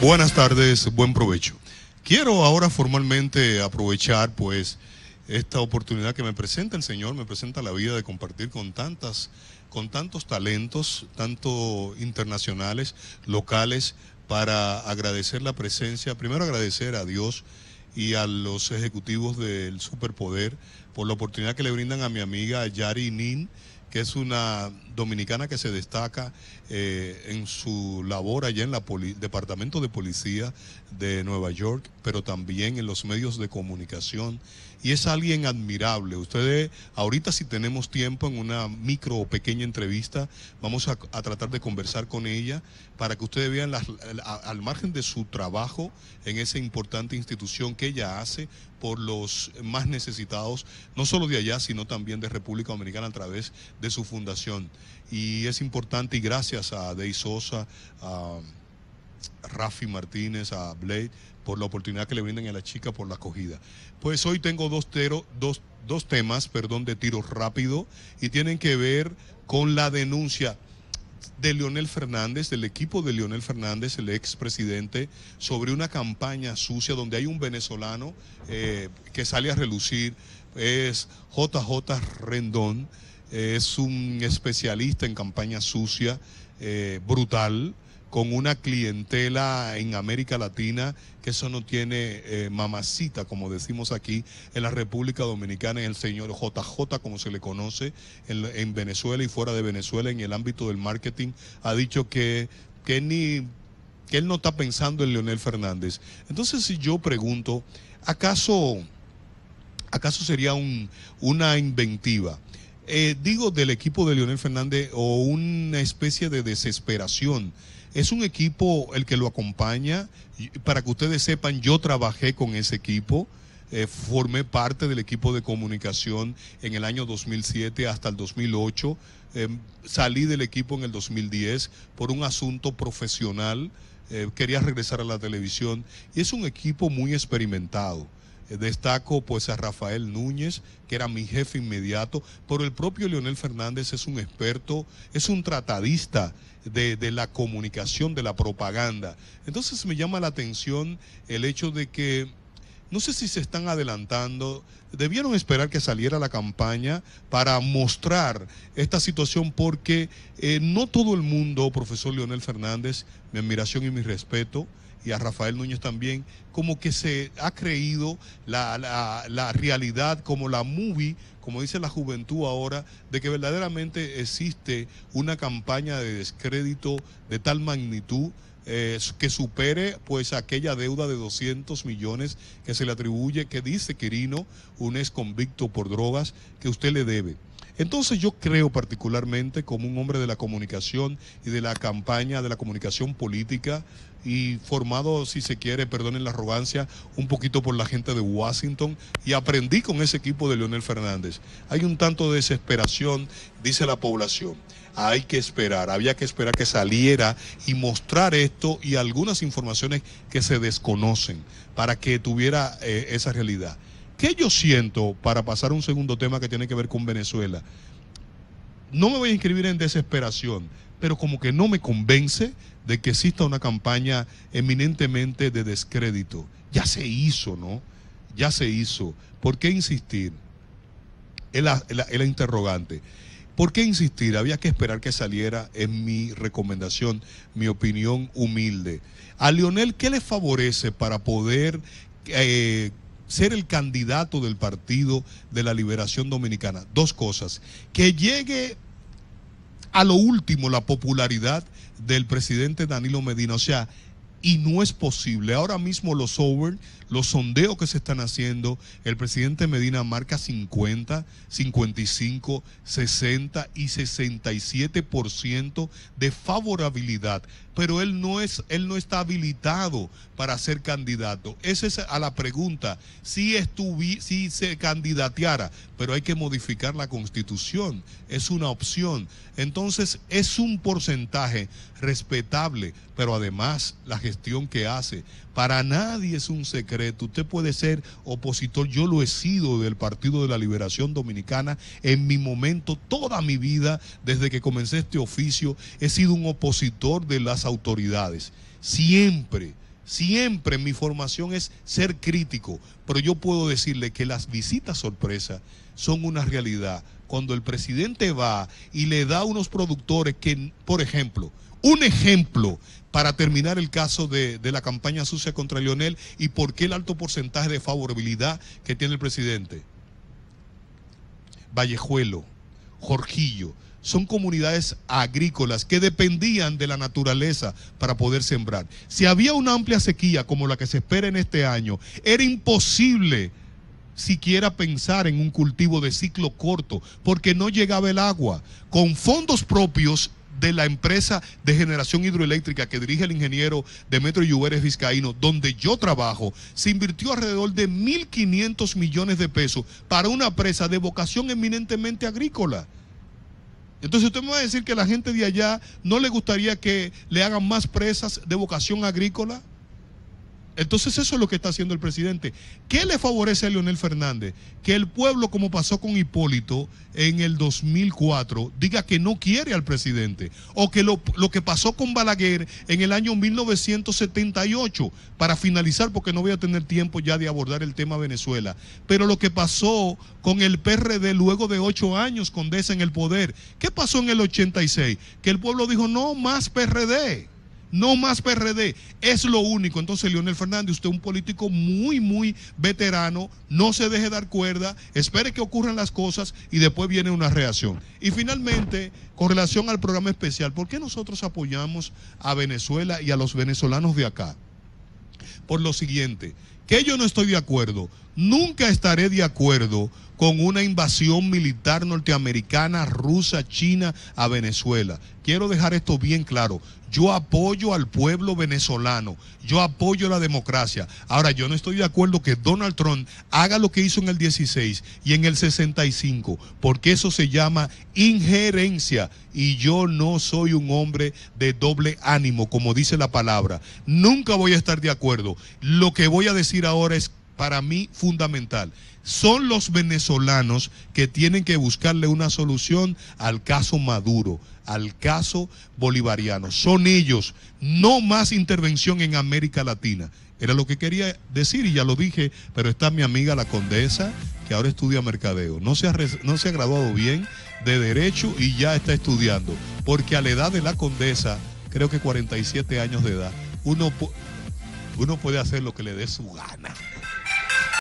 Buenas tardes, buen provecho. Quiero ahora formalmente aprovechar pues esta oportunidad que me presenta el Señor, me presenta la vida de compartir con tantas con tantos talentos, tanto internacionales, locales, para agradecer la presencia, primero agradecer a Dios y a los ejecutivos del Superpoder por la oportunidad que le brindan a mi amiga Yari Nin, que es una dominicana que se destaca eh, en su labor allá en la Departamento de Policía de Nueva York, pero también en los medios de comunicación. Y es alguien admirable. Ustedes, ahorita si tenemos tiempo en una micro o pequeña entrevista, vamos a, tratar de conversar con ella para que ustedes vean las, al margen de su trabajo en esa importante institución que ella hace por los más necesitados, no solo de allá, sino también de República Dominicana a través de su fundación y es importante y gracias a Dey Sosa, a Rafi Martínez, a Blade, por la oportunidad que le brindan a la chica, por la acogida. Pues hoy tengo dos, temas perdón, de tiro rápido y tienen que ver con la denuncia de Leonel Fernández, del equipo de Leonel Fernández, el expresidente, sobre una campaña sucia donde hay un venezolano eh, que sale a relucir, es JJ Rendón es un especialista en campaña sucia, eh, brutal, con una clientela en América Latina que eso no tiene eh, mamacita, como decimos aquí en la República Dominicana, en el señor JJ, como se le conoce en, Venezuela y fuera de Venezuela, en el ámbito del marketing, ha dicho que, que, él no está pensando en Leonel Fernández. Entonces, si yo pregunto, ¿acaso, acaso sería un, una inventiva? Eh, digo, del equipo de Leonel Fernández o una especie de desesperación. Es un equipo el que lo acompaña. Para que ustedes sepan, yo trabajé con ese equipo. Eh, formé parte del equipo de comunicación en el año 2007 hasta el 2008. Eh, salí del equipo en el 2010 por un asunto profesional. quería regresar a la televisión. Y es un equipo muy experimentado. Eh, destaco pues a Rafael Núñez, que era mi jefe inmediato, pero el propio Leonel Fernández es un experto, es un tratadista de, la comunicación, de la propaganda. Entonces me llama la atención el hecho de que no sé si se están adelantando, debieron esperar que saliera la campaña para mostrar esta situación porque eh, no todo el mundo, profesor Leonel Fernández, mi admiración y mi respeto, y a Rafael Núñez también, como que se ha creído la, la, realidad, como la movie, como dice la juventud ahora, de que verdaderamente existe una campaña de descrédito de tal magnitud eh, que supere pues aquella deuda de 200 millones que se le atribuye, que dice Quirino, un ex convicto por drogas, que usted le debe. Entonces yo creo particularmente como un hombre de la comunicación y de la campaña de la comunicación política y formado, si se quiere, perdonen la arrogancia, un poquito por la gente de Washington y aprendí con ese equipo de Leonel Fernández. Hay un tanto de desesperación, dice la población. Hay que esperar, había que esperar que saliera y mostrar esto y algunas informaciones que se desconocen para que tuviera eh, esa realidad. ¿Qué yo siento, para pasar a un segundo tema que tiene que ver con Venezuela, no me voy a inscribir en desesperación, pero como que no me convence de que exista una campaña eminentemente de descrédito. Ya se hizo, ¿no? Ya se hizo. ¿Por qué insistir? Es la, interrogante. ¿Por qué insistir? Había que esperar que saliera, en mi recomendación, mi opinión humilde. A Lionel, ¿qué le favorece para poder eh, ser el candidato del Partido de la Liberación Dominicana. Dos cosas. Que llegue a lo último la popularidad del presidente Danilo Medina. O sea, y no es posible. Ahora mismo los over, los sondeos que se están haciendo, el presidente Medina marca 50, 55, 60 y 67% de favorabilidad, pero él no es él no está habilitado para ser candidato. Esa es a la pregunta, si estuvi, si se candidateara, pero hay que modificar la Constitución, es una opción. Entonces, es un porcentaje respetable, pero además la gestión que hace. Para nadie es un secreto. Usted puede ser opositor. Yo lo he sido del Partido de la Liberación Dominicana en mi momento, toda mi vida, desde que comencé este oficio, he sido un opositor de las autoridades. Siempre. Siempre mi formación es ser crítico, pero yo puedo decirle que las visitas sorpresa son una realidad. Cuando el presidente va y le da a unos productores que, por ejemplo, un ejemplo para terminar el caso de, la campaña sucia contra Lionel y por qué el alto porcentaje de favorabilidad que tiene el presidente. Vallejuelo, Jorgillo, son comunidades agrícolas que dependían de la naturaleza para poder sembrar. Si había una amplia sequía como la que se espera en este año, era imposible siquiera pensar en un cultivo de ciclo corto porque no llegaba el agua. Con fondos propios de la empresa de generación hidroeléctrica que dirige el ingeniero Demetrio Lluveres Vizcaíno, donde yo trabajo, se invirtió alrededor de 1.500 millones de pesos para una presa de vocación eminentemente agrícola. Entonces usted me va a decir que la gente de allá no le gustaría que le hagan más presas de vocación agrícola. Entonces eso es lo que está haciendo el presidente. ¿Qué le favorece a Leonel Fernández? Que el pueblo, como pasó con Hipólito en el 2004, diga que no quiere al presidente. O que lo, que pasó con Balaguer en el año 1978, para finalizar, porque no voy a tener tiempo ya de abordar el tema Venezuela. Pero lo que pasó con el PRD luego de ocho años con DESA en el poder. ¿Qué pasó en el 86? Que el pueblo dijo, no más PRD no más PRD, es lo único. Entonces, Leonel Fernández, usted es un político muy, muy veterano, no se deje dar cuerda, espere que ocurran las cosas y después viene una reacción. Y finalmente, con relación al programa especial, ¿por qué nosotros apoyamos a Venezuela y a los venezolanos de acá? Por lo siguiente, que yo no estoy de acuerdo, nunca estaré de acuerdo con una invasión militar norteamericana, rusa, china a Venezuela. Quiero dejar esto bien claro. Yo apoyo al pueblo venezolano, yo apoyo la democracia. Ahora, yo no estoy de acuerdo que Donald Trump haga lo que hizo en el 16 y en el 65, porque eso se llama injerencia y yo no soy un hombre de doble ánimo, como dice la palabra. Nunca voy a estar de acuerdo. Lo que voy a decir ahora es para mí fundamental. Son los venezolanos que tienen que buscarle una solución al caso Maduro, al caso bolivariano. Son ellos, no más intervención en América Latina. Era lo que quería decir y ya lo dije, pero está mi amiga la condesa, que ahora estudia mercadeo. No se ha, no se ha graduado bien de derecho y ya está estudiando, porque a la edad de la condesa, creo que 47 años de edad, uno, uno puede hacer lo que le dé su gana.